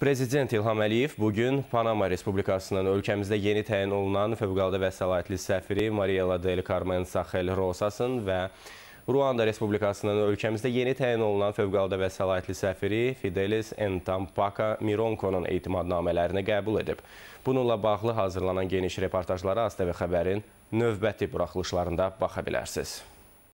Prezident İlham Əliyev bugün Panama Respublikasının ölkəmizdə yeni təyin olunan fövqəladə və səlahiyyətli səfiri Mariela del Carmen Sahel Rosasın və Ruanda Respublikasının ölkəmizdə yeni təyin olunan fövqəladə və səlahiyyətli səfiri Fidelis Entampaka Mironkonun etimadnamələrini qəbul edib. Bununla bağlı hazırlanan geniş reportajlara ASTV xəbərin növbəti buraxılışlarında baxa bilərsiniz.